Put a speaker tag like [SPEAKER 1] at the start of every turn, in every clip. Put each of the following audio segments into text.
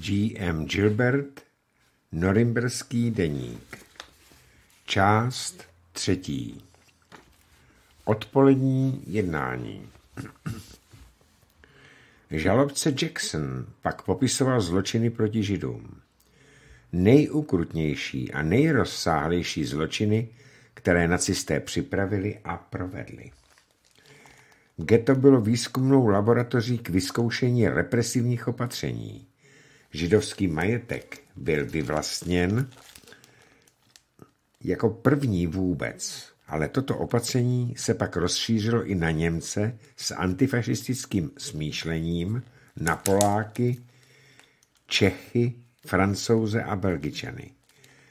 [SPEAKER 1] G.M. Gilbert, Norimberský deník. Část třetí. Odpolední jednání. Žalobce Jackson pak popisoval zločiny proti židům. Nejukrutnější a nejrozsáhlejší zločiny, které nacisté připravili a provedli. Ghetto bylo výzkumnou laboratoří k vyzkoušení represivních opatření. Židovský majetek byl vyvlastněn jako první vůbec, ale toto opatření se pak rozšířilo i na Němce s antifašistickým smýšlením, na Poláky, Čechy, Francouze a Belgičany.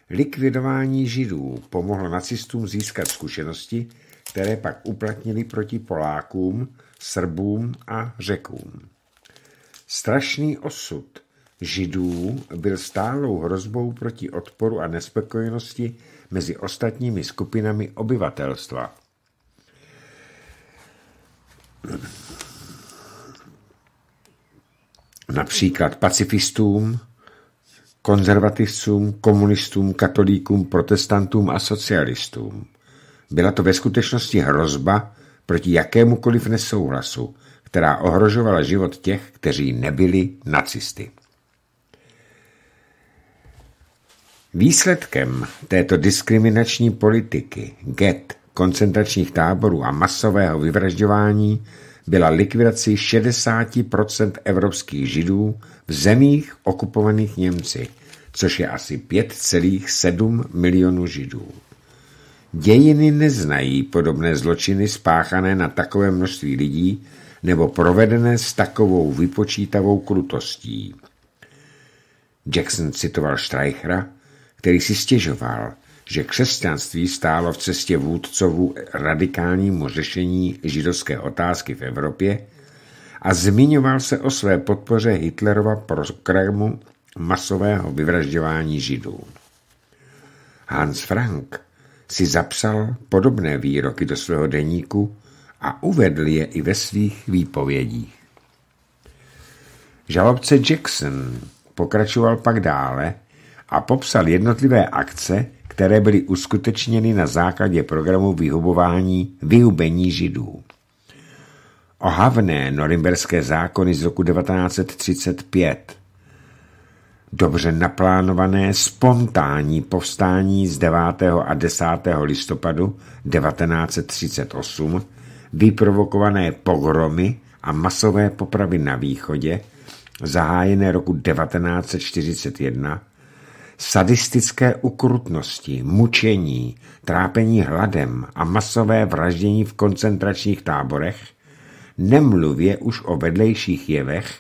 [SPEAKER 1] Likvidování Židů pomohlo nacistům získat zkušenosti, které pak uplatnili proti Polákům, Srbům a Řekům. Strašný osud Židů byl stálou hrozbou proti odporu a nespokojenosti mezi ostatními skupinami obyvatelstva. Například pacifistům, konzervativcům, komunistům, katolíkům, protestantům a socialistům. Byla to ve skutečnosti hrozba proti jakémukoliv nesouhlasu, která ohrožovala život těch, kteří nebyli nacisty. Výsledkem této diskriminační politiky, get, koncentračních táborů a masového vyvražďování byla likvidace 60% evropských židů v zemích okupovaných Němci, což je asi 5,7 milionů židů. Dějiny neznají podobné zločiny spáchané na takové množství lidí nebo provedené s takovou vypočítavou krutostí. Jackson citoval Streichera, který si stěžoval, že křesťanství stálo v cestě vůdcovů radikálnímu řešení židovské otázky v Evropě a zmiňoval se o své podpoře Hitlerova programu masového vyvražďování židů. Hans Frank si zapsal podobné výroky do svého deníku a uvedl je i ve svých výpovědích. Žalobce Jackson pokračoval pak dále – a popsal jednotlivé akce, které byly uskutečněny na základě programu vyhubování vyhubení židů. Ohavné norimberské zákony z roku 1935 dobře naplánované spontánní povstání z 9. a 10. listopadu 1938, vyprovokované pogromy a masové popravy na východě, zahájené roku 1941, sadistické ukrutnosti, mučení, trápení hladem a masové vraždění v koncentračních táborech, nemluvě už o vedlejších jevech,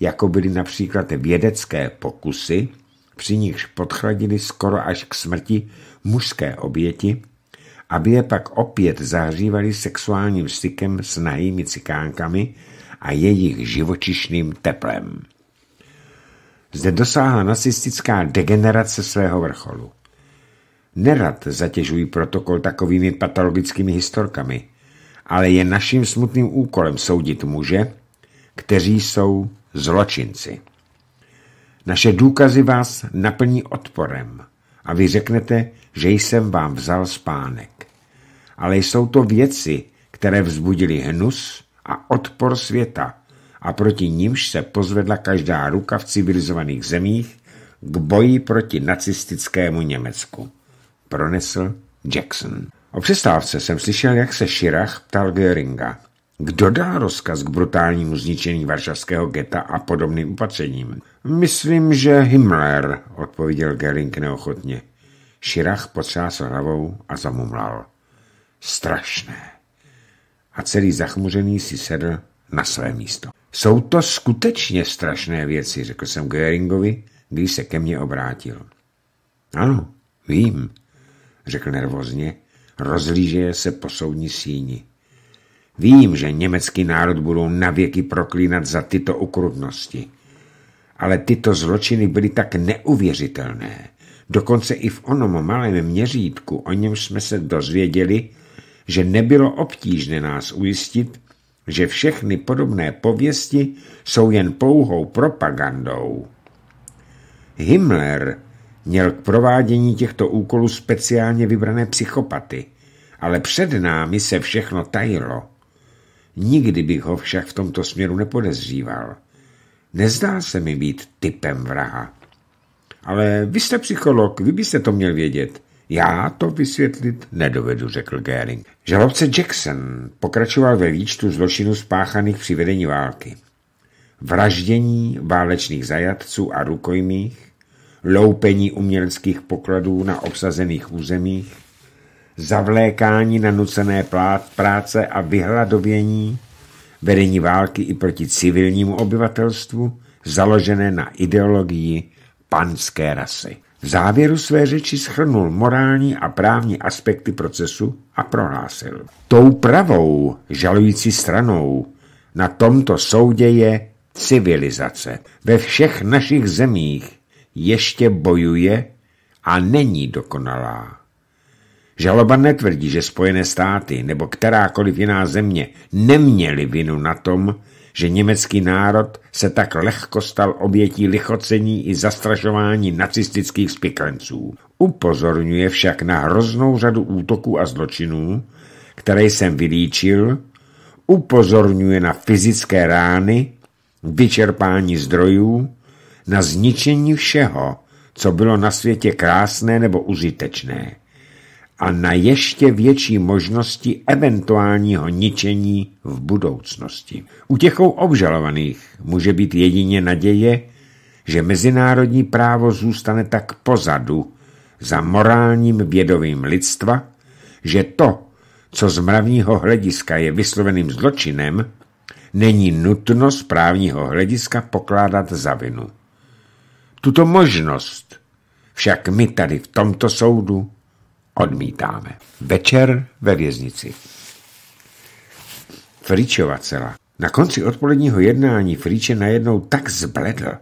[SPEAKER 1] jako byly například vědecké pokusy, při nichž podchladili skoro až k smrti mužské oběti, aby je pak opět zahřívali sexuálním stykem s nahými cikánkami a jejich živočišným teplem. Zde dosáhla nacistická degenerace svého vrcholu. Nerad zatěžují protokol takovými patologickými historkami, ale je naším smutným úkolem soudit muže, kteří jsou zločinci. Naše důkazy vás naplní odporem a vy řeknete, že jsem vám vzal spánek. Ale jsou to věci, které vzbudili hnus a odpor světa, a proti nímž se pozvedla každá ruka v civilizovaných zemích k boji proti nacistickému Německu. Pronesl Jackson. O přestávce jsem slyšel, jak se Širach ptal Göringa. Kdo dá rozkaz k brutálnímu zničení varšavského geta a podobným upatřením? Myslím, že Himmler, odpověděl Göring neochotně. Širach potřásl hlavou a zamumlal. Strašné. A celý zachmuřený si sedl na své místo. Jsou to skutečně strašné věci, řekl jsem Göringovi, když se ke mně obrátil. Ano, vím, řekl nervozně. rozlížeje se po soudní síni. Vím, že německý národ budou navěky proklínat za tyto ukrutnosti. Ale tyto zločiny byly tak neuvěřitelné. Dokonce i v onom malém měřítku, o něm jsme se dozvěděli, že nebylo obtížné nás ujistit, že všechny podobné pověsti jsou jen pouhou propagandou. Himmler měl k provádění těchto úkolů speciálně vybrané psychopaty, ale před námi se všechno tajilo. Nikdy bych ho však v tomto směru nepodezříval. Nezdá se mi být typem vraha. Ale vy jste psycholog, vy byste to měl vědět. Já to vysvětlit nedovedu, řekl Gering. Žalobce Jackson pokračoval ve výčtu zločinů spáchaných při vedení války. Vraždění válečných zajatců a rukojmích, loupení uměleckých pokladů na obsazených územích, zavlékání na nucené práce a vyhladovění, vedení války i proti civilnímu obyvatelstvu, založené na ideologii panské rasy. V závěru své řeči schrnul morální a právní aspekty procesu a prohlásil. Tou pravou žalující stranou na tomto soudě je civilizace. Ve všech našich zemích ještě bojuje a není dokonalá. Žaloba netvrdí, že Spojené státy nebo kterákoliv jiná země neměly vinu na tom, že německý národ se tak lehko stal obětí lichocení i zastrašování nacistických spiklenců. Upozorňuje však na hroznou řadu útoků a zločinů, které jsem vylíčil, upozorňuje na fyzické rány, vyčerpání zdrojů, na zničení všeho, co bylo na světě krásné nebo užitečné a na ještě větší možnosti eventuálního ničení v budoucnosti. U těchou obžalovaných může být jedině naděje, že mezinárodní právo zůstane tak pozadu za morálním vědovým lidstva, že to, co z mravního hlediska je vysloveným zločinem, není nutno z právního hlediska pokládat za vinu. Tuto možnost však my tady v tomto soudu odmítáme. Večer ve věznici. Fričova cela. Na konci odpoledního jednání Friče najednou tak zbledl,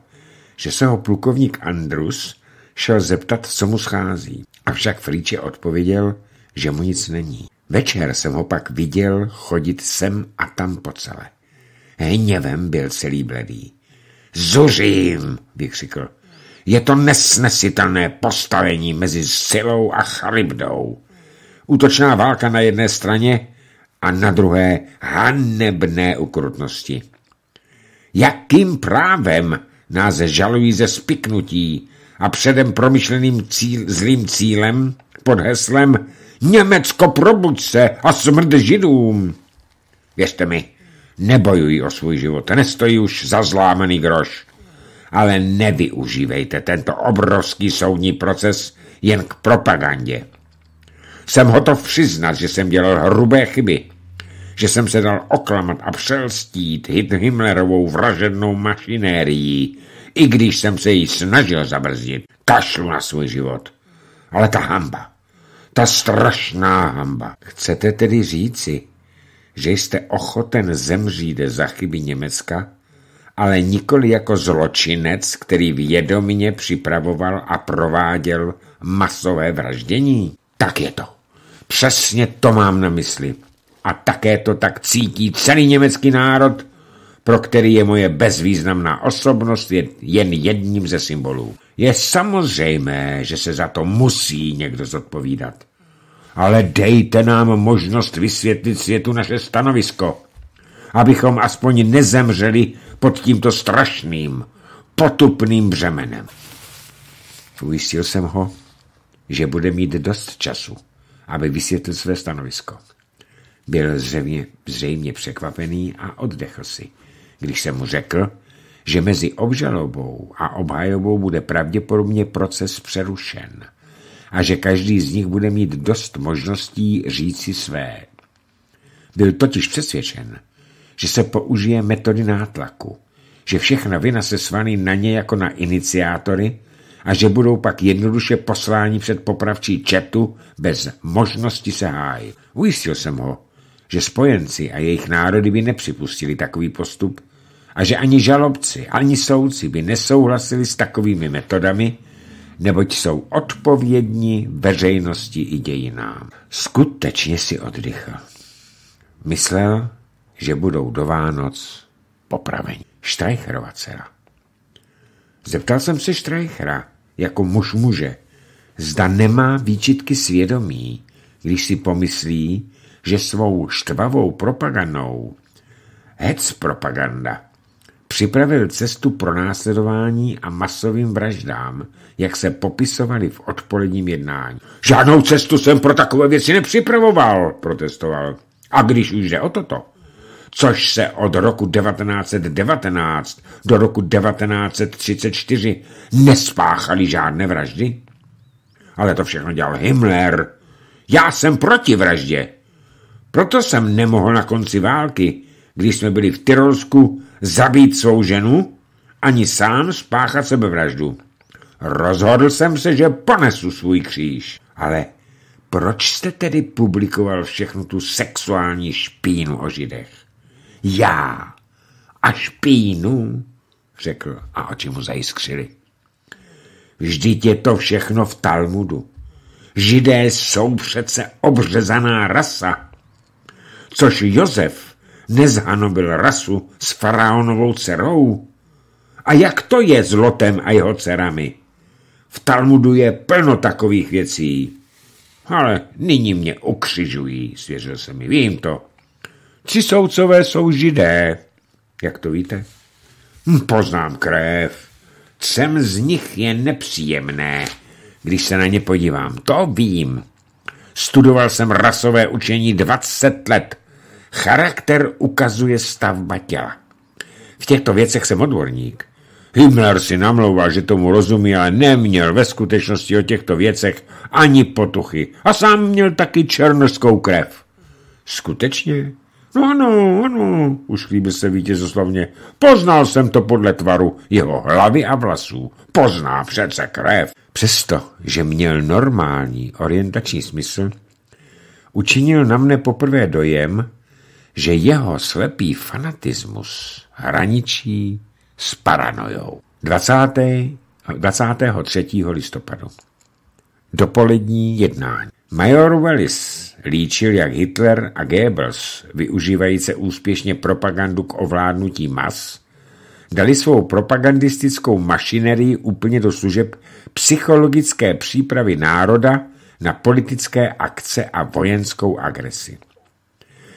[SPEAKER 1] že se ho plukovník Andrus šel zeptat, co mu schází. Avšak Friče odpověděl, že mu nic není. Večer jsem ho pak viděl chodit sem a tam po celé. Hněvem byl celý bledý. Zuřím, vykřikl. Je to nesnesitelné postavení mezi silou a charybdou. Útočná válka na jedné straně a na druhé hanebné ukrutnosti. Jakým právem nás žalují ze spiknutí a předem promyšleným cíl, zlým cílem pod heslem Německo probuď se a smrt židům. Věřte mi, nebojují o svůj život, nestojí už za zlámený groš ale nevyužívejte tento obrovský soudní proces jen k propagandě. Jsem hotov přiznat, že jsem dělal hrubé chyby, že jsem se dal oklamat a přelstít hit Himmlerovou vražednou mašinérií, i když jsem se jí snažil zabrzdit. Kašlu na svůj život. Ale ta hamba, ta strašná hamba. Chcete tedy říci, že jste ochoten zemřít za chyby Německa? ale nikoli jako zločinec, který vědomně připravoval a prováděl masové vraždění. Tak je to. Přesně to mám na mysli. A také to tak cítí celý německý národ, pro který je moje bezvýznamná osobnost jen jedním ze symbolů. Je samozřejmé, že se za to musí někdo zodpovídat. Ale dejte nám možnost vysvětlit světu naše stanovisko, abychom aspoň nezemřeli pod tímto strašným, potupným břemenem. Ujistil jsem ho, že bude mít dost času, aby vysvětlil své stanovisko. Byl zřejmě, zřejmě překvapený a oddechl si, když jsem mu řekl, že mezi obžalobou a obhajobou bude pravděpodobně proces přerušen a že každý z nich bude mít dost možností říci své. Byl totiž přesvědčen, že se použije metody nátlaku, že všechna vina se svalí na ně jako na iniciátory a že budou pak jednoduše posláni před popravčí četu bez možnosti se hájit. Ujistil jsem ho, že spojenci a jejich národy by nepřipustili takový postup a že ani žalobci, ani soudci by nesouhlasili s takovými metodami, neboť jsou odpovědní veřejnosti i dějinám. Skutečně si oddychl. Myslel, že budou do Vánoc popraveni. Štrajcherova dcera. Zeptal jsem se Štrajchera, jako muž muže, zda nemá výčitky svědomí, když si pomyslí, že svou štvavou propagandou, hec propaganda, připravil cestu pro následování a masovým vraždám, jak se popisovali v odpoledním jednání. Žádnou cestu jsem pro takové věci nepřipravoval, protestoval. A když už jde o toto, což se od roku 1919 do roku 1934 nespáchali žádné vraždy? Ale to všechno dělal Himmler. Já jsem proti vraždě. Proto jsem nemohl na konci války, když jsme byli v Tyrolsku, zabít svou ženu ani sám spáchat sebevraždu. Rozhodl jsem se, že ponesu svůj kříž. Ale proč jste tedy publikoval všechnu tu sexuální špínu o židech? Já a špínu, řekl a oči mu zajiskřili. Vždyť je to všechno v Talmudu. Židé jsou přece obřezaná rasa. Což Jozef nezhanobil rasu s faraonovou dcerou. A jak to je s Lotem a jeho dcerami? V Talmudu je plno takových věcí. Ale nyní mě ukřižují, svěřil se mi, vím to. Tři soudcové jsou židé. Jak to víte? Hm, poznám krev. Třem z nich je nepříjemné, když se na ně podívám. To vím. Studoval jsem rasové učení 20 let. Charakter ukazuje stavba těla. V těchto věcech jsem odborník. Himmler si namlouval, že tomu rozumí, ale neměl ve skutečnosti o těchto věcech ani potuchy. A sám měl taky černožskou krev. Skutečně? Ano, ano, no, ušklíbil se vítězoslavně. Poznal jsem to podle tvaru jeho hlavy a vlasů. Pozná přece krev. Přesto, že měl normální orientační smysl, učinil na mne poprvé dojem, že jeho slepý fanatismus hraničí s paranojou. 20. 23. listopadu. Dopolední jednání. Major Wallis líčil jak Hitler a Goebbels, využívajíce úspěšně propagandu k ovládnutí mas, dali svou propagandistickou mašinerii úplně do služeb psychologické přípravy národa na politické akce a vojenskou agresi.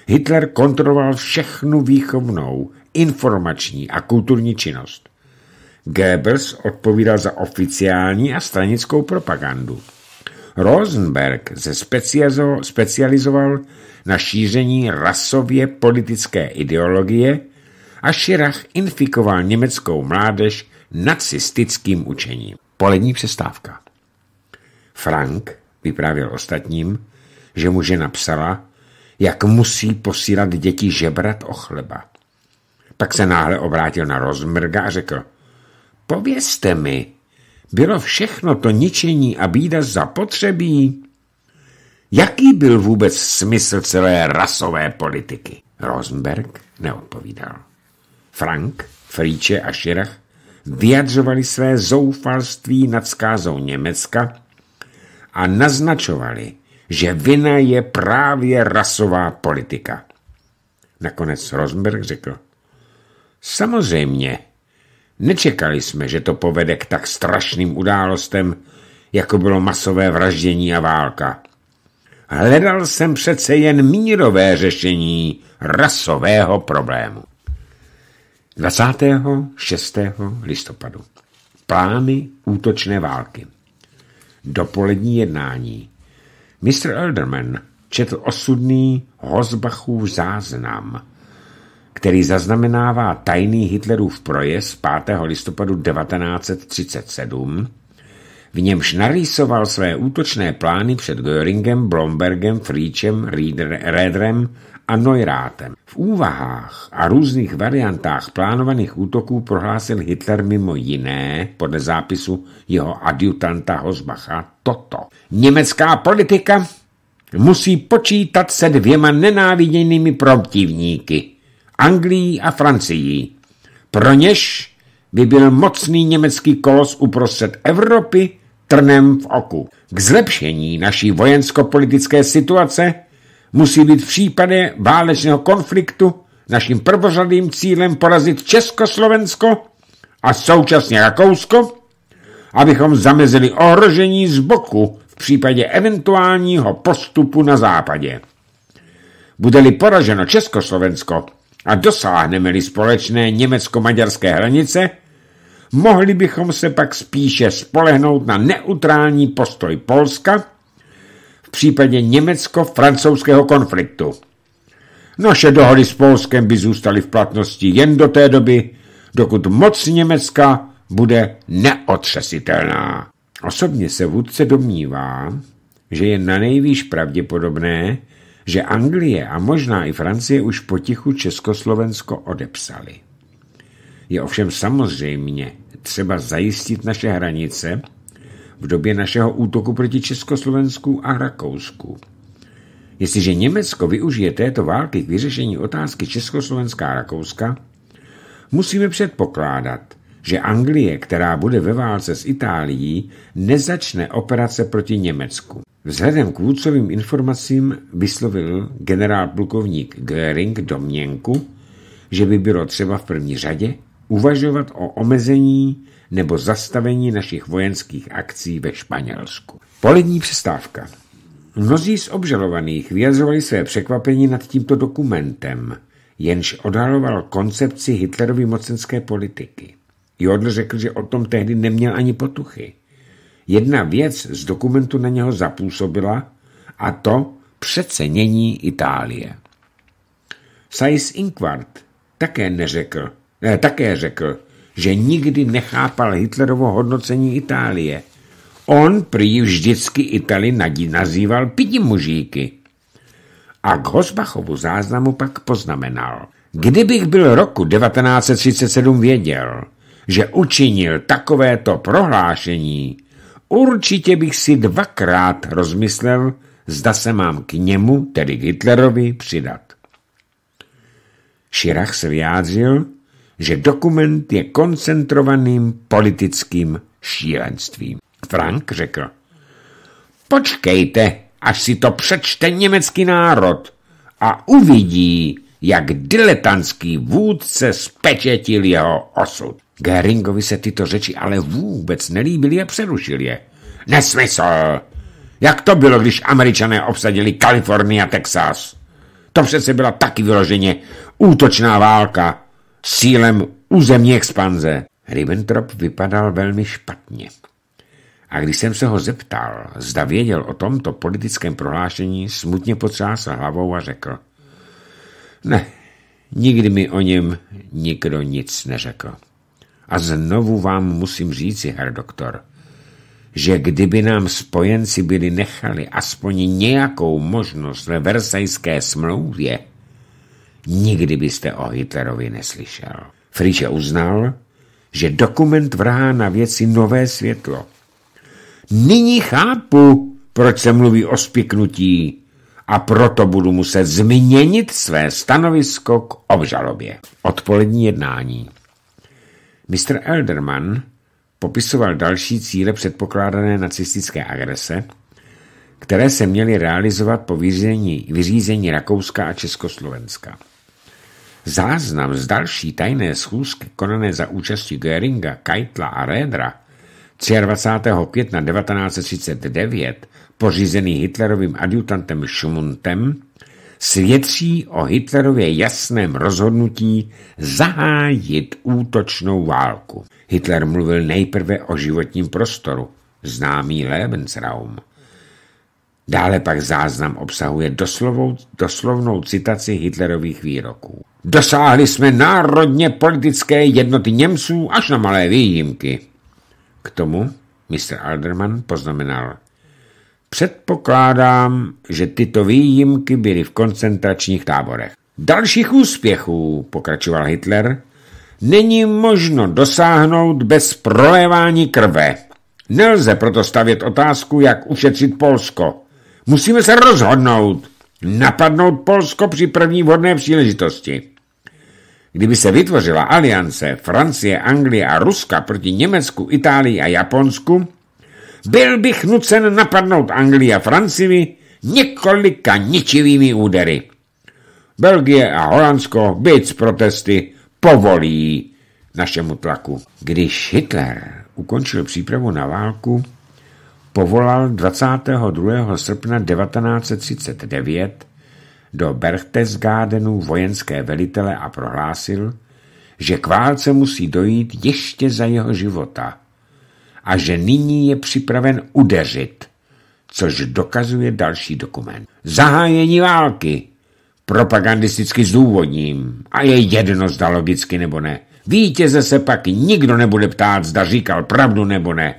[SPEAKER 1] Hitler kontroloval všechnu výchovnou, informační a kulturní činnost. Goebbels odpovídal za oficiální a stranickou propagandu. Rosenberg se specializoval na šíření rasově politické ideologie a Schirach infikoval německou mládež nacistickým učením. Polední přestávka. Frank vyprávěl ostatním, že mu žena psala, jak musí posílat děti žebrat o chleba. Pak se náhle obrátil na Rosenberga a řekl, povězte mi, bylo všechno to ničení a bída zapotřebí? Jaký byl vůbec smysl celé rasové politiky? Rosenberg neodpovídal. Frank, Fríče a Širach vyjadřovali své zoufalství nad zkázou Německa a naznačovali, že vina je právě rasová politika. Nakonec Rosenberg řekl, samozřejmě, Nečekali jsme, že to povede k tak strašným událostem, jako bylo masové vraždění a válka. Hledal jsem přece jen mírové řešení rasového problému. 26. listopadu. Plány útočné války. Dopolední jednání. Mr. Elderman četl osudný Hozbachův záznam – který zaznamenává tajný Hitlerův projezd 5. listopadu 1937, v němž narýsoval své útočné plány před Göringem, Blombergem, Fríčem, Redrem a Neurátem. V úvahách a různých variantách plánovaných útoků prohlásil Hitler mimo jiné, podle zápisu jeho adjutanta Hosbacha, toto. Německá politika musí počítat se dvěma nenáviděnými protivníky – Anglií a Francií. Pro něž by byl mocný německý kolos uprostřed Evropy trnem v oku. K zlepšení naší vojensko-politické situace musí být v případě válečného konfliktu naším prvořadým cílem porazit Československo a současně Rakousko, abychom zamezili ohrožení z boku v případě eventuálního postupu na západě. Bude-li poraženo Československo, a dosáhneme-li společné německo-maďarské hranice, mohli bychom se pak spíše spolehnout na neutrální postoj Polska v případě německo-francouzského konfliktu. Naše dohody s Polskem by zůstaly v platnosti jen do té doby, dokud moc Německa bude neotřesitelná. Osobně se vůdce domnívá, že je na nejvýš pravděpodobné, že Anglie a možná i Francie už potichu Československo odepsali. Je ovšem samozřejmě třeba zajistit naše hranice v době našeho útoku proti Československu a Rakousku. Jestliže Německo využije této války k vyřešení otázky Československá a Rakouska, musíme předpokládat, že Anglie, která bude ve válce s Itálií, nezačne operace proti Německu. Vzhledem k vůdcovým informacím vyslovil generál plukovník Göring domněnku, že by bylo třeba v první řadě uvažovat o omezení nebo zastavení našich vojenských akcí ve Španělsku. Polední přestávka. Mnozí z obžalovaných vyjadřovali své překvapení nad tímto dokumentem, jenž odhaloval koncepci Hitlerovy mocenské politiky. Jodl řekl, že o tom tehdy neměl ani potuchy. Jedna věc z dokumentu na něho zapůsobila a to přecenění Itálie. Sais Inquart také neřekl, ne, také řekl, že nikdy nechápal Hitlerovo hodnocení Itálie. On prý vždycky Itali nadí nazýval pidi mužíky. A k Hosbachovu záznamu pak poznamenal. Kdybych byl roku 1937 věděl, že učinil takovéto prohlášení, určitě bych si dvakrát rozmyslel, zda se mám k němu, tedy k Hitlerovi, přidat. Širach se vyjádřil, že dokument je koncentrovaným politickým šílenstvím. Frank řekl, počkejte, až si to přečte německý národ a uvidí, jak diletantský vůdce spečetil jeho osud. Geringovi se tyto řeči ale vůbec nelíbily a přerušil je. Nesmysl! Jak to bylo, když američané obsadili Kalifornii a Texas? To přece byla taky vyloženě útočná válka s cílem územní expanze. Ribbentrop vypadal velmi špatně. A když jsem se ho zeptal, zda věděl o tomto politickém prohlášení, smutně potřásl hlavou a řekl. Ne, nikdy mi o něm nikdo nic neřekl. A znovu vám musím říci, herr doktor, že kdyby nám spojenci byli nechali aspoň nějakou možnost ve Versajské smlouvě, nikdy byste o Hitlerovi neslyšel. Friče uznal, že dokument vrhá na věci nové světlo. Nyní chápu, proč se mluví o spiknutí a proto budu muset změnit své stanovisko k obžalobě. Odpolední jednání Mr. Elderman popisoval další cíle předpokládané nacistické agrese, které se měly realizovat po vyřízení, vyřízení Rakouska a Československa. Záznam z další tajné schůzky konané za účastí Göringa, Keitla a Rédra 23. května 1939, pořízený Hitlerovým adjutantem Schumuntem, svědčí o Hitlerově jasném rozhodnutí zahájit útočnou válku. Hitler mluvil nejprve o životním prostoru, známý Lebensraum. Dále pak záznam obsahuje doslovou, doslovnou citaci Hitlerových výroků. Dosáhli jsme národně politické jednoty Němců až na malé výjimky. K tomu Mr. Alderman poznamenal, Předpokládám, že tyto výjimky byly v koncentračních táborech. Dalších úspěchů, pokračoval Hitler, není možno dosáhnout bez prolévání krve. Nelze proto stavět otázku, jak ušetřit Polsko. Musíme se rozhodnout, napadnout Polsko při první vhodné příležitosti. Kdyby se vytvořila aliance Francie, Anglie a Ruska proti Německu, Itálii a Japonsku, byl bych nucen napadnout Anglii a Francii několika ničivými údery. Belgie a Holandsko, byc protesty, povolí našemu tlaku. Když Hitler ukončil přípravu na válku, povolal 22. srpna 1939 do Berchtesgadenu vojenské velitele a prohlásil, že k válce musí dojít ještě za jeho života – a že nyní je připraven udeřit, což dokazuje další dokument. Zahájení války propagandisticky zdůvodním a je jedno, zda logicky nebo ne. Vítěze se pak nikdo nebude ptát, zda říkal pravdu nebo ne.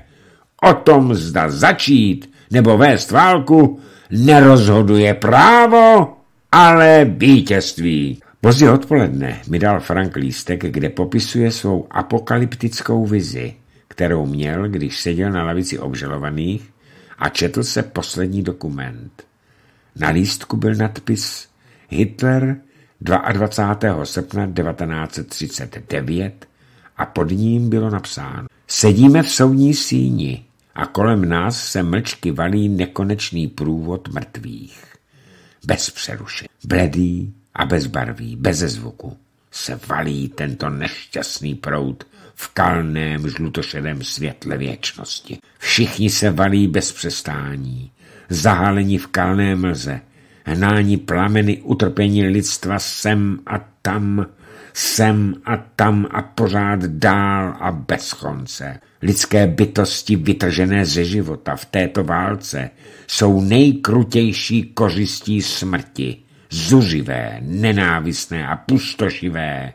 [SPEAKER 1] O tom, zda začít nebo vést válku, nerozhoduje právo, ale vítězství. Pozdě odpoledne mi dal Frank lístek, kde popisuje svou apokalyptickou vizi kterou měl, když seděl na lavici obžalovaných a četl se poslední dokument. Na lístku byl nadpis Hitler 22. srpna 1939 a pod ním bylo napsáno Sedíme v soudní síni a kolem nás se mlčky valí nekonečný průvod mrtvých. Bez přerušení, bledý a bezbarvý, bez zvuku se valí tento nešťastný proud v kalném žlutošedém světle věčnosti. Všichni se valí bez přestání, zahalení v kalné mlze, hnání plameny utrpení lidstva sem a tam, sem a tam a pořád dál a bez konce. Lidské bytosti vytržené ze života v této válce jsou nejkrutější kořistí smrti, zuživé, nenávistné a pustošivé,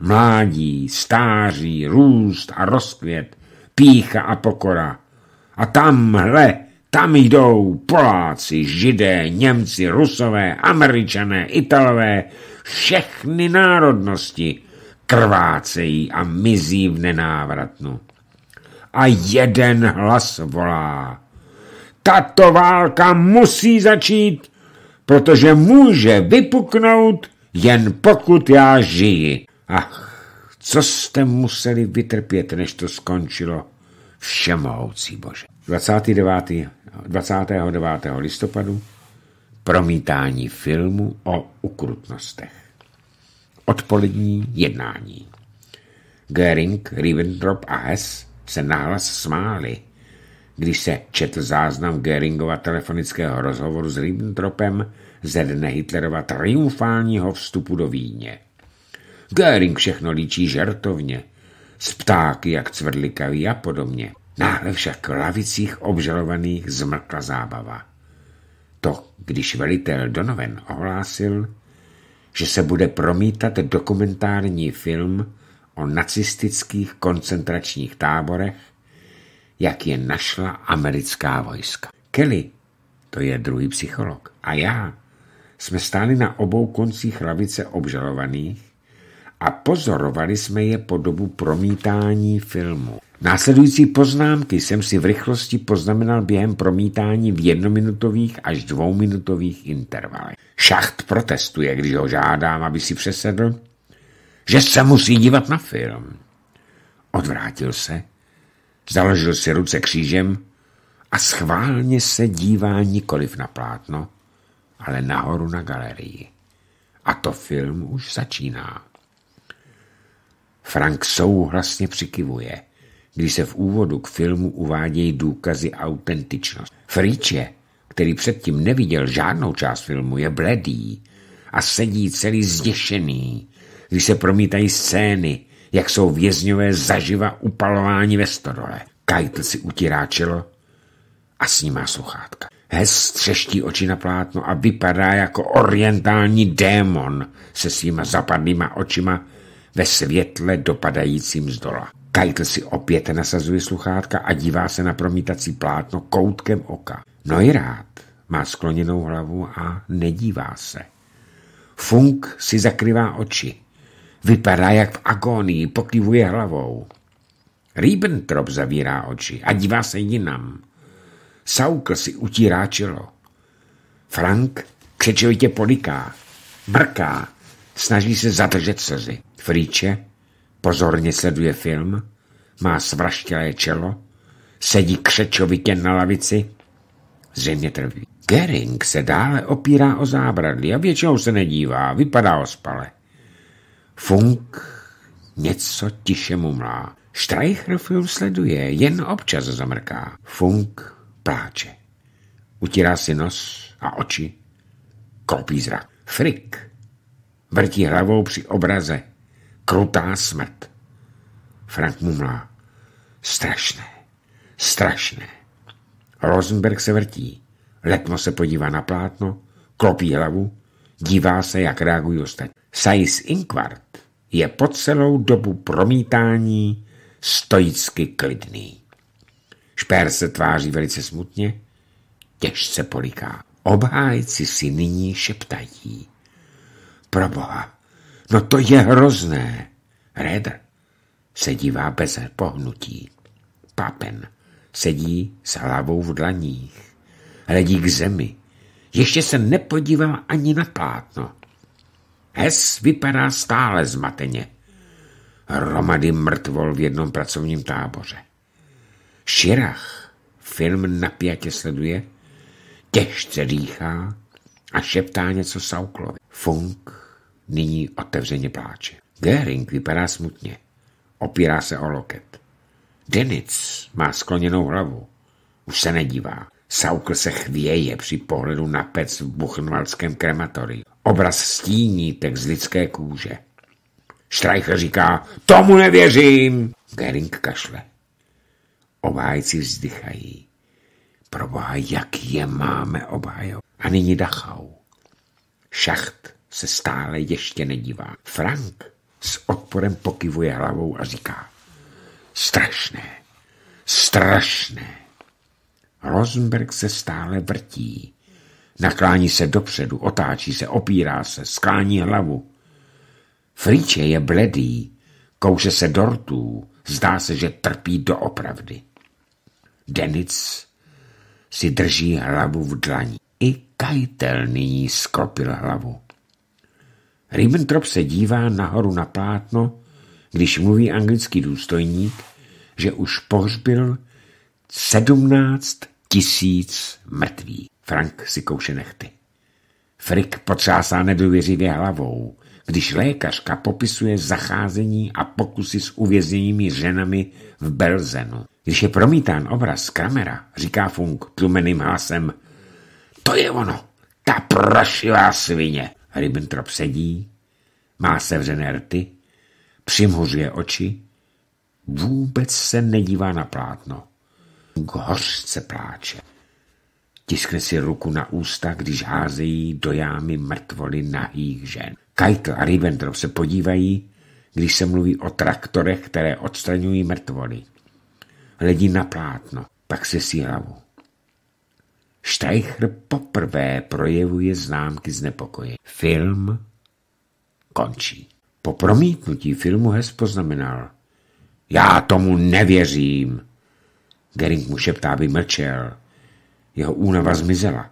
[SPEAKER 1] mládí, stáří, růst a rozkvět, pícha a pokora. A tam, hle, tam jdou Poláci, Židé, Němci, Rusové, Američané, Italové, všechny národnosti krvácejí a mizí v nenávratnu. A jeden hlas volá. Tato válka musí začít, protože může vypuknout jen pokud já žiji. Ach, co jste museli vytrpět, než to skončilo, všemohoucí Bože. 29. 29. listopadu promítání filmu o ukrutnostech. Odpolední jednání. Göring, Ribbentrop a Hess se nahlas smáli, když se četl záznam Göringova telefonického rozhovoru s Ribbentropem ze dne Hitlerova triumfálního vstupu do víně. Göring všechno líčí žertovně. Z ptáky, jak cvrlikaví a podobně. Náhle však v lavicích obžalovaných zmrkla zábava. To, když velitel Donovan ohlásil, že se bude promítat dokumentární film o nacistických koncentračních táborech, jak je našla americká vojska. Kelly, to je druhý psycholog, a já jsme stáli na obou koncích lavice obžalovaných a pozorovali jsme je po dobu promítání filmu. Následující poznámky jsem si v rychlosti poznamenal během promítání v jednominutových až dvouminutových intervalech. Šacht protestuje, když ho žádám, aby si přesedl, že se musí dívat na film. Odvrátil se, založil si ruce křížem a schválně se dívá nikoliv na plátno, ale nahoru na galerii. A to film už začíná. Frank souhlasně přikivuje, když se v úvodu k filmu uvádějí důkazy autentičnosti. Friče, který předtím neviděl žádnou část filmu, je bledý a sedí celý zděšený, když se promítají scény, jak jsou vězňové zaživa upalování ve stodole. Kajtl si utírá čelo a snímá sluchátka. Hes střeští oči na plátno a vypadá jako orientální démon se svýma zapadlýma očima ve světle dopadajícím z dola. Kajtl si opět nasazuje sluchátka a dívá se na promítací plátno koutkem oka. No i rád. Má skloněnou hlavu a nedívá se. Funk si zakrývá oči. Vypadá jak v agónii, pokývuje hlavou. Ribbentrop zavírá oči a dívá se jinam. Saukl si utírá čelo. Frank křečovitě poliká, mrká, snaží se zadržet slzy. Fríče pozorně sleduje film, má svraštělé čelo, sedí křečovitě na lavici, zřejmě trví. Gering se dále opírá o zábradlí a většinou se nedívá, vypadá ospale. Funk něco tiše mumlá. Streicher film sleduje, jen občas zamrká. Funk pláče. Utírá si nos a oči. Klopí zrak. Frik vrtí hlavou při obraze. Krutá smrt. Frank mumlá. Strašné. Strašné. Rosenberg se vrtí. Letmo se podívá na plátno, klopí hlavu, dívá se, jak reagují ostatní. Sais Inquart je po celou dobu promítání stoicky klidný. Špér se tváří velice smutně, těžce poliká. Obhájci si nyní šeptají. Proboha, No to je hrozné. Red se dívá bez pohnutí. Papen sedí s hlavou v dlaních. Hledí k zemi. Ještě se nepodíval ani na plátno. Hes vypadá stále zmateně. Hromady mrtvol v jednom pracovním táboře. Širach film napjatě sleduje, těžce dýchá a šeptá něco Sauklovi. Funk nyní otevřeně pláče. Gering vypadá smutně. Opírá se o loket. Denic má skloněnou hlavu. Už se nedívá. Saukl se chvěje při pohledu na pec v buchenwaldském krematoriu. Obraz stíní tak z lidské kůže. Štrajchl říká, tomu nevěřím. Gering kašle. Obájci vzdychají. Proboha, jak je máme obhajovat. A nyní Dachau. Šacht se stále ještě nedívá. Frank s odporem pokyvuje hlavou a říká strašné, strašné. Rosenberg se stále vrtí. Naklání se dopředu, otáčí se, opírá se, sklání hlavu. Fríče je bledý, kouše se dortů, zdá se, že trpí doopravdy. Denic si drží hlavu v dlaní. I Kajtel nyní sklopil hlavu. Ribbentrop se dívá nahoru na plátno, když mluví anglický důstojník, že už pohřbil 17 tisíc mrtvých. Frank si kouše nechty. Frik potřásá nedověřivě hlavou, když lékařka popisuje zacházení a pokusy s uvězněnými ženami v Belzenu. Když je promítán obraz kamera, říká Funk tlumeným hlasem, to je ono, ta prašivá svině. Ribbentrop sedí, má sevřené rty, přimhořuje oči, vůbec se nedívá na plátno. Hořce pláče. Tiskne si ruku na ústa, když házejí do jámy mrtvoly nahých žen. Keitel a Ribbentrop se podívají, když se mluví o traktorech, které odstraňují mrtvoly. Hledí na plátno, pak se si hlavu. Streicher poprvé projevuje známky znepokoje. Film končí. Po promítnutí filmu Hes poznamenal Já tomu nevěřím. Gering mu šeptá, aby mlčel. Jeho únava zmizela.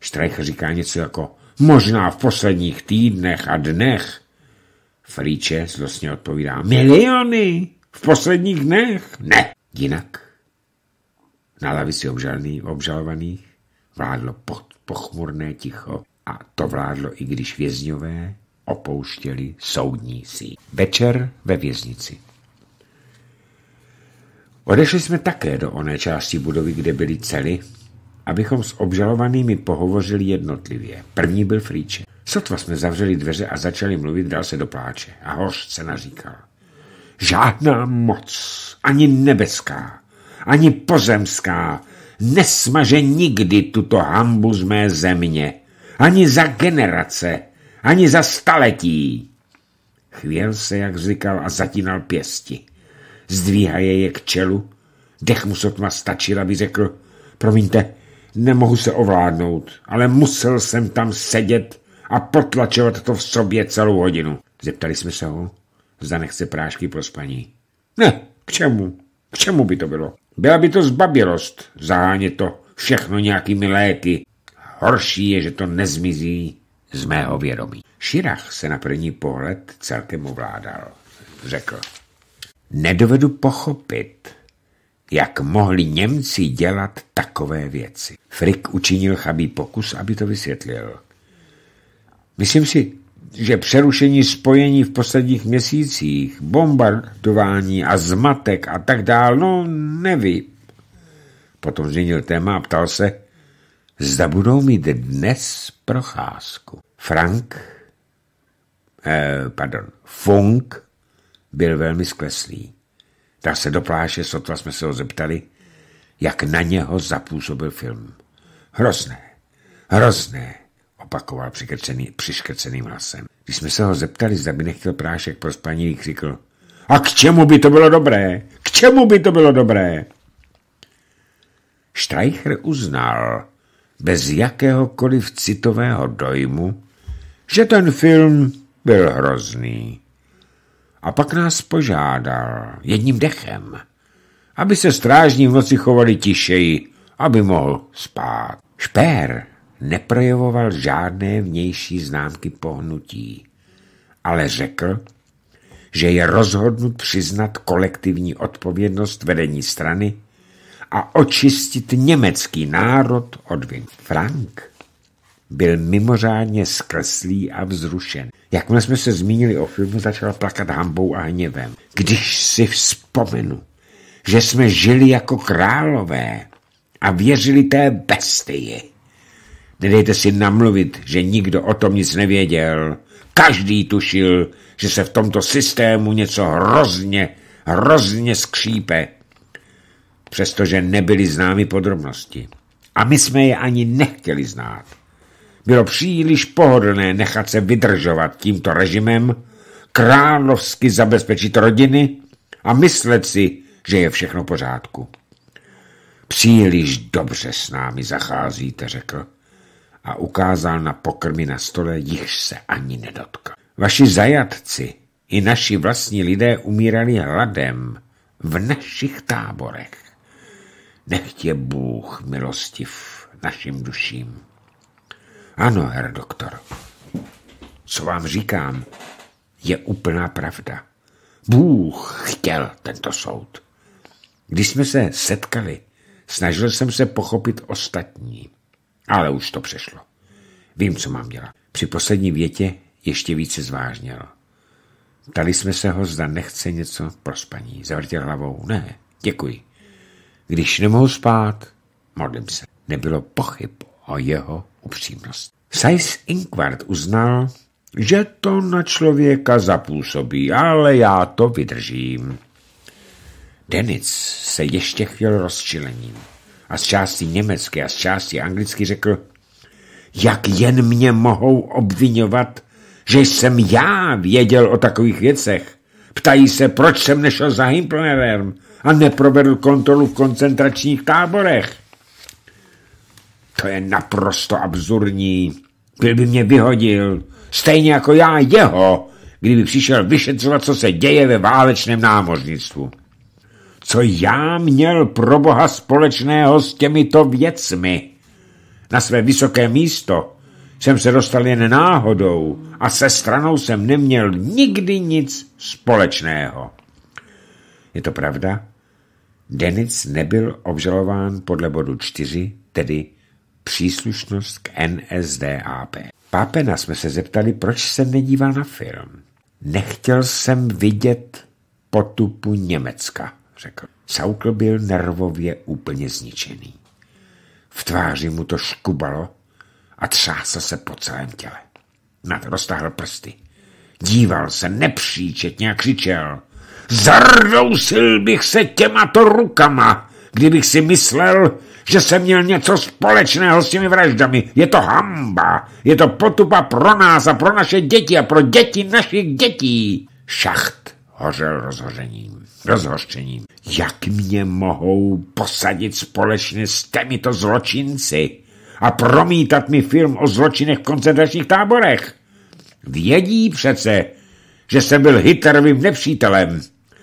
[SPEAKER 1] Streicher říká něco jako možná v posledních týdnech a dnech. Fríče zlostně odpovídá miliony v posledních dnech. Ne, jinak Závisí obžalný, obžalovaných vládlo pochmurné ticho a to vládlo i když vězňové opouštěli soudní síň. Večer ve věznici. Odešli jsme také do oné části budovy, kde byly cely, abychom s obžalovanými pohovořili jednotlivě. První byl Frýče. Sotva jsme zavřeli dveře a začali mluvit, dal se do pláče a hořce naříkal. Žádná moc, ani nebeská, ani pozemská, nesmaže nikdy tuto hambu z mé země, ani za generace, ani za staletí. Chvěl se, jak říkal, a zatínal pěsti. Zdvíhaje je k čelu, dech mu sotva stačil, aby řekl, promiňte, nemohu se ovládnout, ale musel jsem tam sedět a potlačovat to v sobě celou hodinu. Zeptali jsme se ho, zda nechce prášky pro spaní. Ne, k čemu? K čemu by to bylo? Byla by to zbabělost zahánět to všechno nějakými léky. Horší je, že to nezmizí z mého vědomí. Širach se na první pohled celkem ovládal. Řekl, nedovedu pochopit, jak mohli Němci dělat takové věci. Frick učinil chabý pokus, aby to vysvětlil. Myslím si, že přerušení spojení v posledních měsících, bombardování a zmatek a tak dál, no nevím. Potom změnil téma a ptal se, zda budou mít dnes procházku. Frank, eh, pardon, Funk byl velmi skleslý. Tak se do pláše, sotva jsme se ho zeptali, jak na něho zapůsobil film. Hrozné, hrozné opakoval přikrcený, přiškrceným hlasem. Když jsme se ho zeptali, zda by nechtěl prášek pro spaní, křikl A k čemu by to bylo dobré? K čemu by to bylo dobré? Štrajcher uznal, bez jakéhokoliv citového dojmu, že ten film byl hrozný. A pak nás požádal jedním dechem, aby se strážní v noci chovali tišeji, aby mohl spát. Špér neprojevoval žádné vnější známky pohnutí, ale řekl, že je rozhodnut přiznat kolektivní odpovědnost vedení strany a očistit německý národ od vin. Frank byl mimořádně zkreslý a vzrušen. Jakmile jsme se zmínili o filmu, začal plakat hambou a hněvem. Když si vzpomenu, že jsme žili jako králové a věřili té bestii, Nedejte si namluvit, že nikdo o tom nic nevěděl. Každý tušil, že se v tomto systému něco hrozně, hrozně skřípe, přestože nebyly známy podrobnosti. A my jsme je ani nechtěli znát. Bylo příliš pohodlné nechat se vydržovat tímto režimem, královsky zabezpečit rodiny a myslet si, že je všechno pořádku. Příliš dobře s námi zacházíte, řekl a ukázal na pokrmy na stole, jichž se ani nedotkl. Vaši zajatci i naši vlastní lidé umírali hladem v našich táborech. Nechť je Bůh milostiv našim duším. Ano, her doktor, co vám říkám, je úplná pravda. Bůh chtěl tento soud. Když jsme se setkali, snažil jsem se pochopit ostatní. Ale už to přešlo. Vím, co mám dělat. Při poslední větě ještě více zvážněl. Ptali jsme se ho, zda nechce něco pro spaní. Zavrtěl hlavou. Ne, děkuji. Když nemohu spát, modlím se. Nebylo pochyb o jeho upřímnost. Sajs Inquart uznal, že to na člověka zapůsobí, ale já to vydržím. Denic se ještě chvíl rozčilením a z části německy a z části anglicky řekl, jak jen mě mohou obvinovat, že jsem já věděl o takových věcech. Ptají se, proč jsem nešel za Himplerem a neprovedl kontrolu v koncentračních táborech. To je naprosto absurdní. Byl by mě vyhodil, stejně jako já jeho, kdyby přišel vyšetřovat, co se děje ve válečném námořnictvu co já měl pro boha společného s těmito věcmi. Na své vysoké místo jsem se dostal jen náhodou a se stranou jsem neměl nikdy nic společného. Je to pravda? Denic nebyl obžalován podle bodu 4, tedy příslušnost k NSDAP. Pápena jsme se zeptali, proč se nedíval na film. Nechtěl jsem vidět potupu Německa řekl. Saukl byl nervově úplně zničený. V tváři mu to škubalo a třásl se po celém těle. Nad roztáhl prsty. Díval se nepříčetně a křičel. Zardousil bych se těma to rukama, kdybych si myslel, že jsem měl něco společného s těmi vraždami. Je to hamba, je to potupa pro nás a pro naše děti a pro děti našich dětí. Šacht hořel rozhořením, rozhořčením. Jak mě mohou posadit společně s těmito zločinci a promítat mi film o zločinech v koncentračních táborech? Vědí přece, že jsem byl Hitlerovým nepřítelem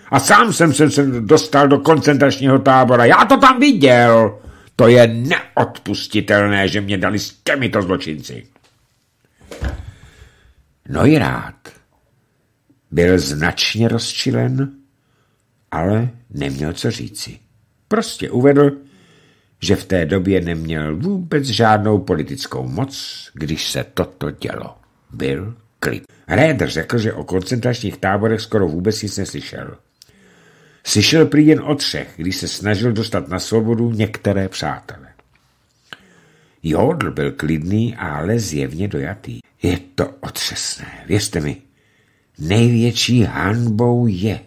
[SPEAKER 1] a sám jsem se dostal do koncentračního tábora. Já to tam viděl. To je neodpustitelné, že mě dali s těmito zločinci. No i rád. Byl značně rozčilen, ale neměl co říci. Prostě uvedl, že v té době neměl vůbec žádnou politickou moc, když se toto dělo. Byl klid. Rédr řekl, že o koncentračních táborech skoro vůbec nic neslyšel. Slyšel prý jen o třech, když se snažil dostat na svobodu některé přátelé. Jodl byl klidný, ale zjevně dojatý. Je to otřesné, věřte mi. Největší hanbou je,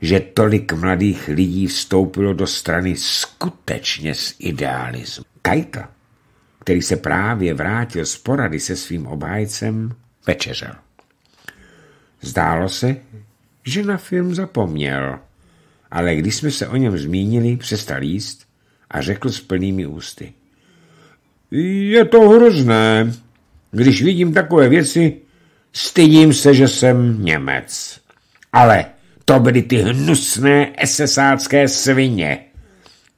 [SPEAKER 1] že tolik mladých lidí vstoupilo do strany skutečně z idealismu. Kajka, který se právě vrátil z porady se svým obhájcem, večeřel. Zdálo se, že na film zapomněl, ale když jsme se o něm zmínili, přestal jíst a řekl s plnými ústy. Je to hrozné. Když vidím takové věci, Stydím se, že jsem Němec. Ale to byly ty hnusné SSácké svině.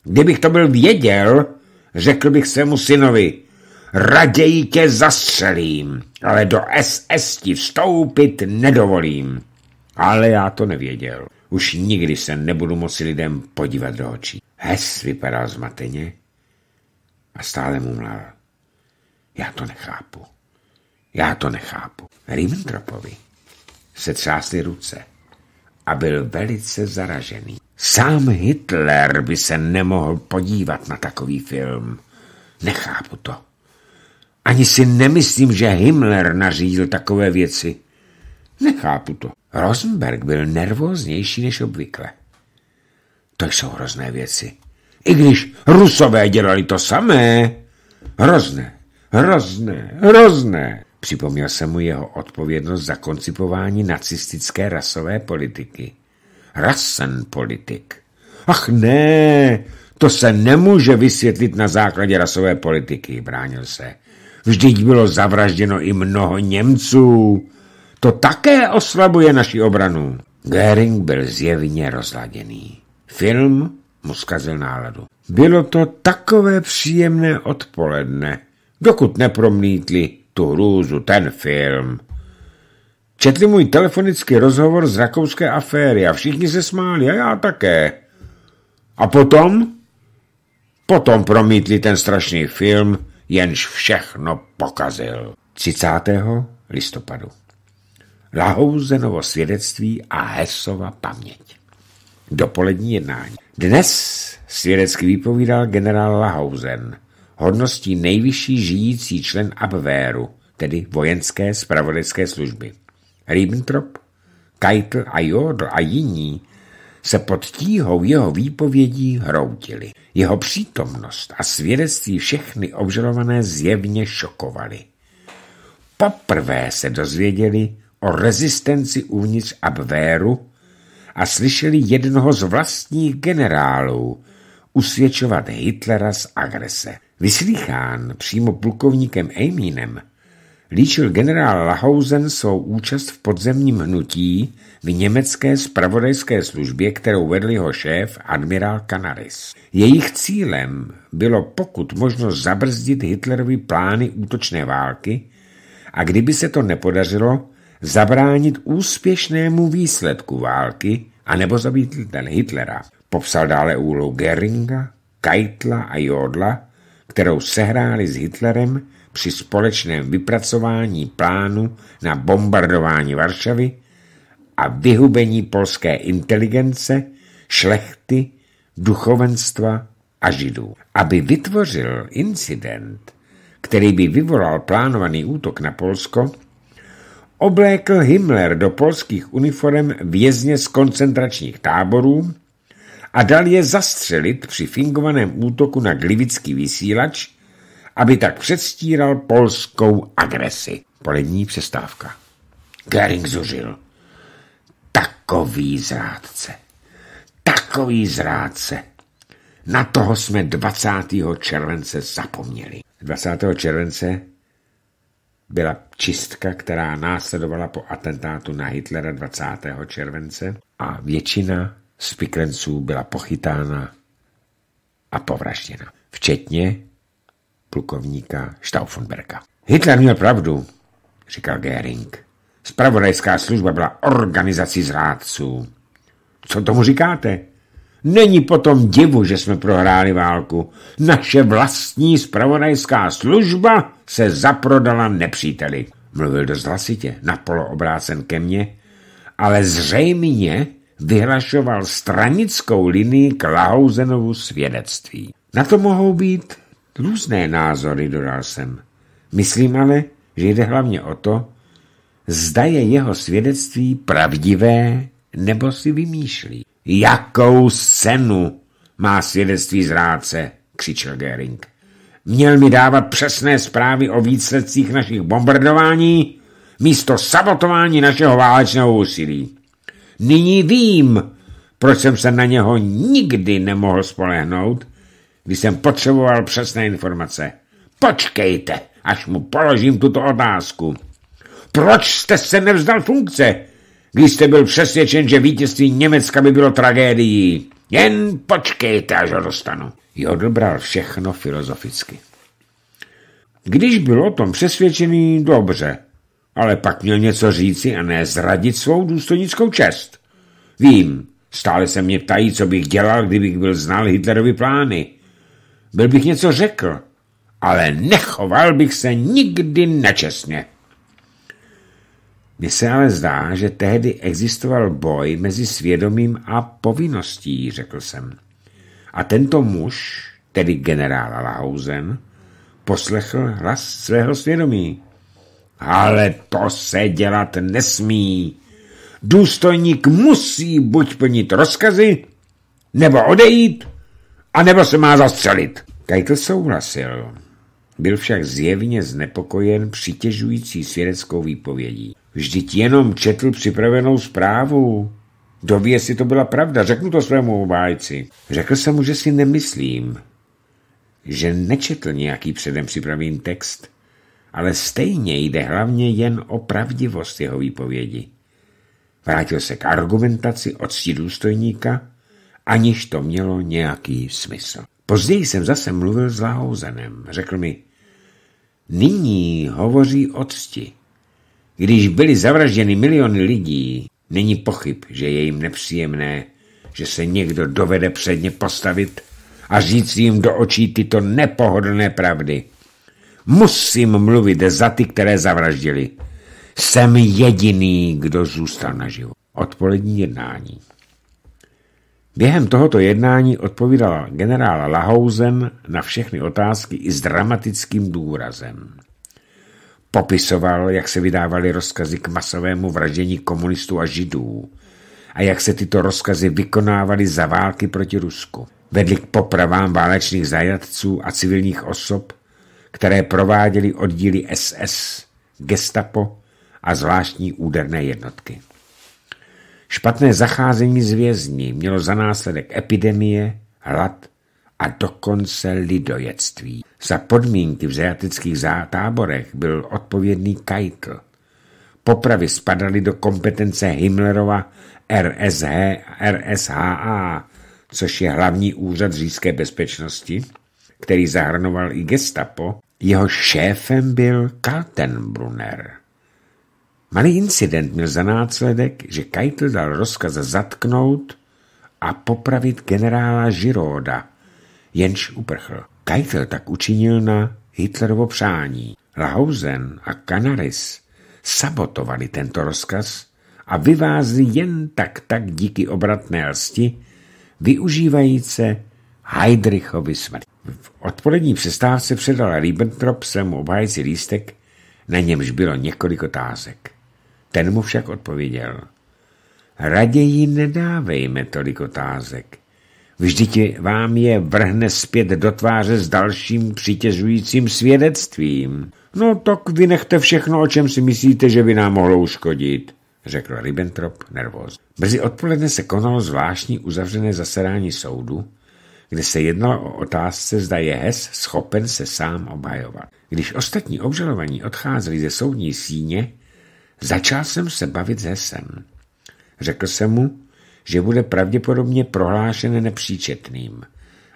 [SPEAKER 1] Kdybych to byl věděl, řekl bych se mu synovi, raději tě zastřelím, ale do SS ti vstoupit nedovolím. Ale já to nevěděl. Už nikdy se nebudu moci lidem podívat do očí. Hes vypadal zmateně a stále mu mlal. Já to nechápu. Já to nechápu. Ribbentropovi se třásly ruce a byl velice zaražený. Sám Hitler by se nemohl podívat na takový film. Nechápu to. Ani si nemyslím, že Himmler nařídil takové věci. Nechápu to. Rosenberg byl nervóznější než obvykle. To jsou hrozné věci. I když rusové dělali to samé. Hrozné, hrozné, hrozné. Připomněl jsem mu jeho odpovědnost za koncipování nacistické rasové politiky. Rasenpolitik. Ach ne, to se nemůže vysvětlit na základě rasové politiky, bránil se. Vždyť bylo zavražděno i mnoho Němců. To také oslabuje naši obranu. Göring byl zjevně rozladěný. Film mu zkazil náladu. Bylo to takové příjemné odpoledne, dokud nepromlítli tu hrůzu, ten film. Četli můj telefonický rozhovor z rakouské aféry a všichni se smáli a já také. A potom? Potom promítli ten strašný film, jenž všechno pokazil. 30. listopadu. Lahouzenovo svědectví a Hesova paměť. Dopolední jednání. Dnes svědecky vypovídal generál Lahouzen – hodností nejvyšší žijící člen Abwehru, tedy vojenské spravodajské služby. Ribbentrop, Keitel a Jodl a jiní se pod tíhou jeho výpovědí hroutili. Jeho přítomnost a svědectví všechny obžalované zjevně šokovaly. Poprvé se dozvěděli o rezistenci uvnitř Abwehru a slyšeli jednoho z vlastních generálů usvědčovat Hitlera z agrese. Vyslýchán přímo plukovníkem Aminem, líčil generál Lahousen svou účast v podzemním hnutí v německé spravodajské službě, kterou vedl jeho šéf admirál Canaris. Jejich cílem bylo pokud možno zabrzdit Hitlerovi plány útočné války a kdyby se to nepodařilo, zabránit úspěšnému výsledku války anebo zabít Hitlera. Popsal dále úlohu Geringa, Keitla a Jodla, kterou sehráli s Hitlerem při společném vypracování plánu na bombardování Varšavy a vyhubení polské inteligence, šlechty, duchovenstva a židů. Aby vytvořil incident, který by vyvolal plánovaný útok na Polsko, oblékl Himmler do polských uniform vězně z koncentračních táborů a dal je zastřelit při fingovaném útoku na glivický vysílač, aby tak předstíral polskou agresi. Polední přestávka. Göring zužil. Takový zrádce. Takový zrádce. Na toho jsme 20. července zapomněli. 20. července byla čistka, která následovala po atentátu na Hitlera 20. července a většina z piklenců byla pochytána a povražděna, včetně plukovníka Stauffenberga. Hitler měl pravdu, říkal Göring. Spravodajská služba byla organizací zrádců. Co tomu říkáte? Není potom divu, že jsme prohráli válku. Naše vlastní spravodajská služba se zaprodala nepříteli. Mluvil dost hlasitě, napolo obrácen ke mně, ale zřejmě vyhlašoval stranickou linii k svědectví. Na to mohou být různé názory, dodal jsem. Myslím ale, že jde hlavně o to, zda je jeho svědectví pravdivé nebo si vymýšlí. Jakou cenu má svědectví zráce? křičel Gering. Měl mi dávat přesné zprávy o výsledcích našich bombardování místo sabotování našeho válečného úsilí. Nyní vím, proč jsem se na něho nikdy nemohl spolehnout, když jsem potřeboval přesné informace. Počkejte, až mu položím tuto otázku. Proč jste se nevzdal funkce, když jste byl přesvědčen, že vítězství Německa by bylo tragédií? Jen počkejte, až ho dostanu. Jo, dobral všechno filozoficky. Když byl o tom přesvědčený, dobře, ale pak měl něco říci a ne zradit svou důstojnickou čest. Vím, stále se mě ptají, co bych dělal, kdybych byl znal Hitlerovi plány. Byl bych něco řekl, ale nechoval bych se nikdy nečestně. Mně se ale zdá, že tehdy existoval boj mezi svědomím a povinností, řekl jsem. A tento muž, tedy generál Lahousen, poslechl hlas svého svědomí. Ale to se dělat nesmí. Důstojník musí buď plnit rozkazy, nebo odejít, anebo se má zastřelit. Kajtl souhlasil. Byl však zjevně znepokojen přitěžující svědeckou výpovědí. Vždyť jenom četl připravenou zprávu. Doví, jestli to byla pravda. Řeknu to svému obájci. Řekl jsem mu, že si nemyslím, že nečetl nějaký předem připravený text, ale stejně jde hlavně jen o pravdivost jeho výpovědi. Vrátil se k argumentaci octi důstojníka, aniž to mělo nějaký smysl. Později jsem zase mluvil s Lahouzenem. Řekl mi, nyní hovoří o cti. Když byly zavražděny miliony lidí, není pochyb, že je jim nepříjemné, že se někdo dovede předně postavit a říct jim do očí tyto nepohodlné pravdy. Musím mluvit za ty, které zavraždili. Jsem jediný, kdo zůstal naživu. Odpolední jednání. Během tohoto jednání odpovídal generál Lahousen na všechny otázky i s dramatickým důrazem. Popisoval, jak se vydávaly rozkazy k masovému vraždění komunistů a židů a jak se tyto rozkazy vykonávaly za války proti Rusku. Vedli k popravám válečných zajatců a civilních osob, které prováděly oddíly SS, gestapo a zvláštní úderné jednotky. Špatné zacházení z vězní mělo za následek epidemie, hlad a dokonce lidojectví. Za podmínky v zajatických táborech byl odpovědný Keitel. Popravy spadaly do kompetence Himmlerova RSH, RSHA, což je hlavní úřad říjské bezpečnosti, který zahrnoval i gestapo, jeho šéfem byl Kaltenbrunner. Malý incident měl za následek, že Keitel dal rozkaz zatknout a popravit generála Žiroda, jenž uprchl. Keitel tak učinil na Hitlerovo přání. Lahausen a Canaris sabotovali tento rozkaz a vyvázli jen tak tak díky obratné lsti, využívající Heidrichovi smrti. V odpolední přestávce předala Ribbentrop svému obhájci lístek, na němž bylo několik otázek. Ten mu však odpověděl. Raději nedávejme tolik otázek. Vždyť vám je vrhne zpět do tváře s dalším přitěžujícím svědectvím. No tak vy nechte všechno, o čem si myslíte, že by nám mohlo uškodit, řekl Ribbentrop nervózně. Brzy odpoledne se konalo zvláštní uzavřené zasedání soudu, kde se jednalo o otázce, zda je Hess schopen se sám obhajovat. Když ostatní obžalovaní odcházeli ze soudní síně, začal jsem se bavit s Hesem. Řekl jsem mu, že bude pravděpodobně prohlášen nepříčetným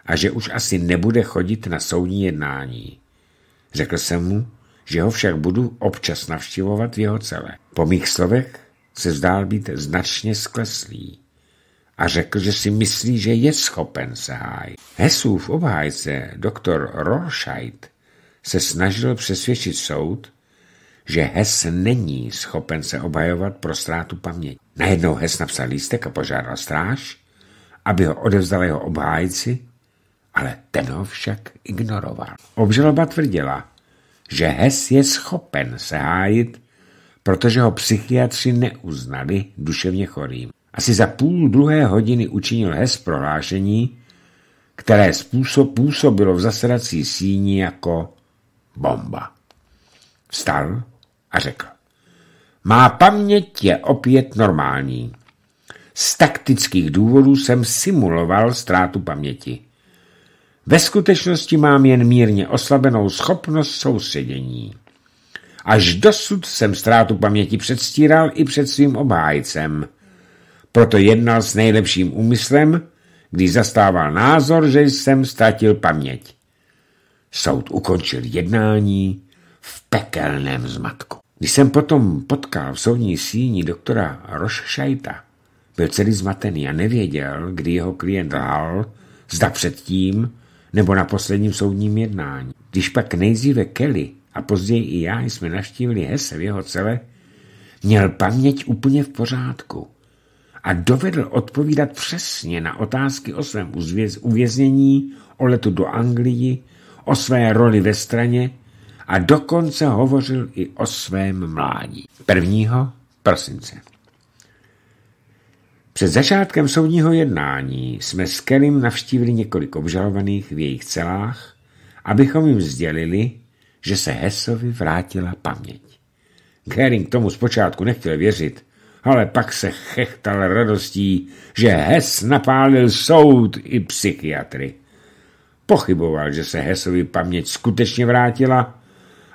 [SPEAKER 1] a že už asi nebude chodit na soudní jednání. Řekl jsem mu, že ho však budu občas navštěvovat v jeho celé. Po mých slovech se zdál být značně skleslý a řekl, že si myslí, že je schopen se hájit. Hesův obhájce, doktor Rorschajt, se snažil přesvědčit soud, že Hes není schopen se obhajovat pro ztrátu paměti. Najednou Hes napsal lístek a požádal stráž, aby ho odevzdal jeho obhájci, ale ten ho však ignoroval. Obžaloba tvrdila, že Hes je schopen se hájit, protože ho psychiatři neuznali duševně chorým. Asi za půl druhé hodiny učinil hes prohlášení, které způsob působilo v zasedací síni jako bomba. Vstal a řekl. Má paměť je opět normální. Z taktických důvodů jsem simuloval ztrátu paměti. Ve skutečnosti mám jen mírně oslabenou schopnost soustředění. Až dosud jsem ztrátu paměti předstíral i před svým obhájcem – proto jednal s nejlepším úmyslem, když zastával názor, že jsem ztratil paměť. Soud ukončil jednání v pekelném zmatku. Když jsem potom potkal v soudní síni doktora Roššajta, byl celý zmatený a nevěděl, kdy jeho klient lhal, zda předtím nebo na posledním soudním jednání. Když pak nejdříve Kelly a později i já jsme navštívili Hesse v jeho cele, měl paměť úplně v pořádku a dovedl odpovídat přesně na otázky o svém uvěznění, o letu do Anglii, o své roli ve straně a dokonce hovořil i o svém mládí. 1. prosince. Před začátkem soudního jednání jsme s Kelim navštívili několik obžalovaných v jejich celách, abychom jim sdělili, že se Hesovi vrátila paměť. Kering tomu zpočátku nechtěl věřit, ale pak se chechtal radostí, že Hes napálil soud i psychiatry. Pochyboval, že se Hesovi paměť skutečně vrátila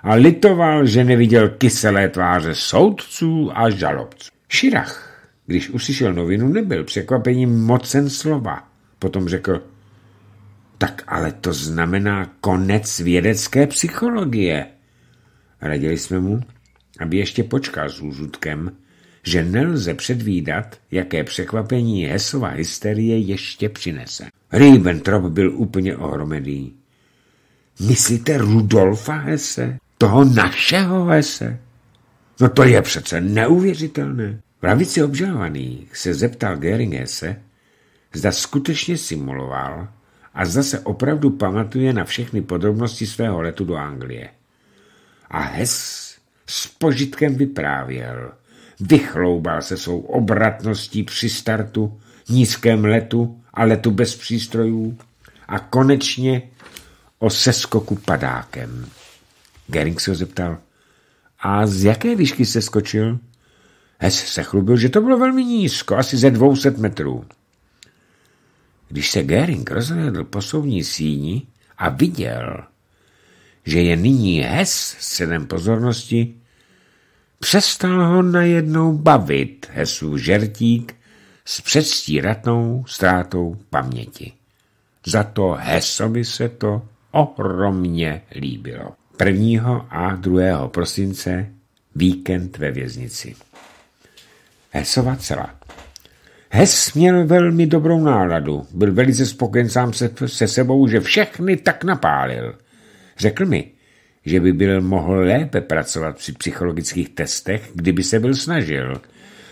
[SPEAKER 1] a litoval, že neviděl kyselé tváře soudců a žalobců. Širach, když uslyšel novinu, nebyl překvapením mocen slova. Potom řekl, tak ale to znamená konec vědecké psychologie. Radili jsme mu, aby ještě počkal s úzudkem, že nelze předvídat, jaké překvapení hesová hysterie ještě přinese. Ribbentrop byl úplně ohromený. Myslíte Rudolfa Hese? Toho našeho Hese? No to je přece neuvěřitelné. ravici obžalovaných se zeptal Gering Hesse, zda skutečně simuloval a zda se opravdu pamatuje na všechny podrobnosti svého letu do Anglie. A Hes s požitkem vyprávěl – vychloubá se svou obratností při startu, nízkém letu a letu bez přístrojů a konečně o seskoku padákem. Gering se ho zeptal, a z jaké výšky se skočil? Hes se chlubil, že to bylo velmi nízko, asi ze 200 metrů. Když se Gering rozhledl po souvní síni a viděl, že je nyní Hes středem pozornosti, Přestal ho najednou bavit Hesův žertík s předstíratnou ztrátou paměti. Za to Hesovi se to ohromně líbilo. 1. a 2. prosince víkend ve věznici. Hesova celá. Hes měl velmi dobrou náladu. Byl velice spokojen sám se, se sebou, že všechny tak napálil. Řekl mi, že by byl mohl lépe pracovat při psychologických testech, kdyby se byl snažil.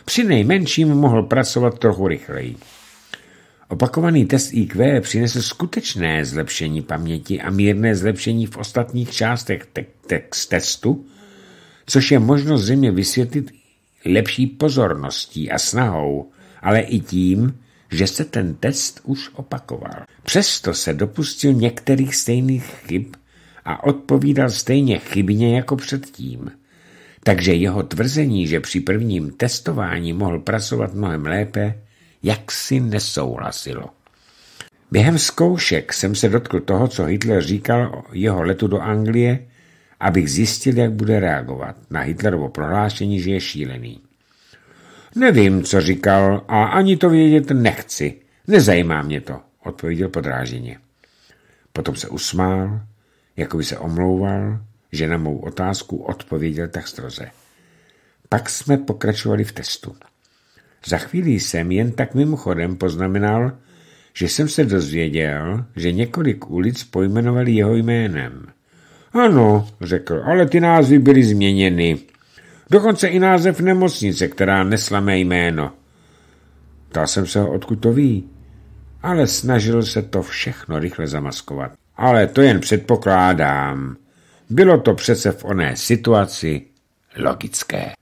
[SPEAKER 1] Při nejmenším mohl pracovat trochu rychleji. Opakovaný test IQ přinesl skutečné zlepšení paměti a mírné zlepšení v ostatních částech te te testu, což je možno zřejmě vysvětlit lepší pozorností a snahou, ale i tím, že se ten test už opakoval. Přesto se dopustil některých stejných chyb, a odpovídal stejně chybně jako předtím. Takže jeho tvrzení, že při prvním testování mohl pracovat mnohem lépe, jaksi nesouhlasilo. Během zkoušek jsem se dotkl toho, co Hitler říkal o jeho letu do Anglie, abych zjistil, jak bude reagovat na Hitlerovo prohlášení, že je šílený. Nevím, co říkal a ani to vědět nechci. Nezajímá mě to, odpověděl podráženě. Potom se usmál Jakoby se omlouval, že na mou otázku odpověděl tak stroze. Pak jsme pokračovali v testu. Za chvíli jsem jen tak mimochodem poznamenal, že jsem se dozvěděl, že několik ulic pojmenovali jeho jménem. Ano, řekl, ale ty názvy byly změněny. Dokonce i název nemocnice, která nesla mé jméno. Ptal jsem se ho, odkud to ví, ale snažil se to všechno rychle zamaskovat. Ale to jen předpokládám. Bylo to přece v oné situaci logické.